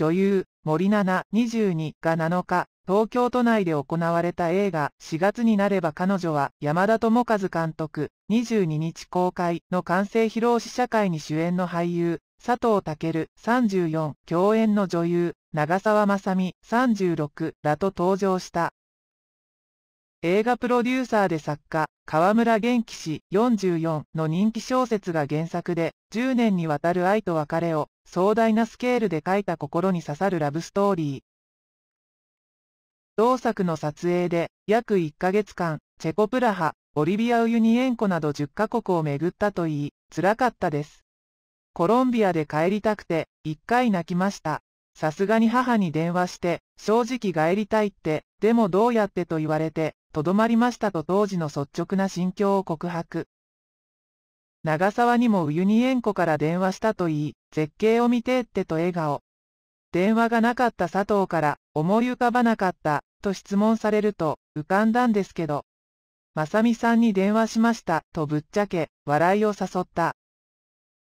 女優、森七22が7日、東京都内で行われた映画4月になれば彼女は山田智和監督22日公開の完成披露試写会に主演の俳優佐藤健34共演の女優長澤まさみ36らと登場した映画プロデューサーで作家河村元気氏44の人気小説が原作で10年にわたる愛と別れを壮大なスケールで描いた心に刺さるラブストーリー。同作の撮影で約1ヶ月間、チェコプラハ、ボリビア・ウユニエンコなど10カ国を巡ったといい、辛かったです。コロンビアで帰りたくて、1回泣きました。さすがに母に電話して、正直帰りたいって、でもどうやってと言われて、とどまりましたと当時の率直な心境を告白。長沢にもウユニ塩湖から電話したと言い、絶景を見てってと笑顔。電話がなかった佐藤から、思い浮かばなかった、と質問されると、浮かんだんですけど。まさみさんに電話しました、とぶっちゃけ、笑いを誘った。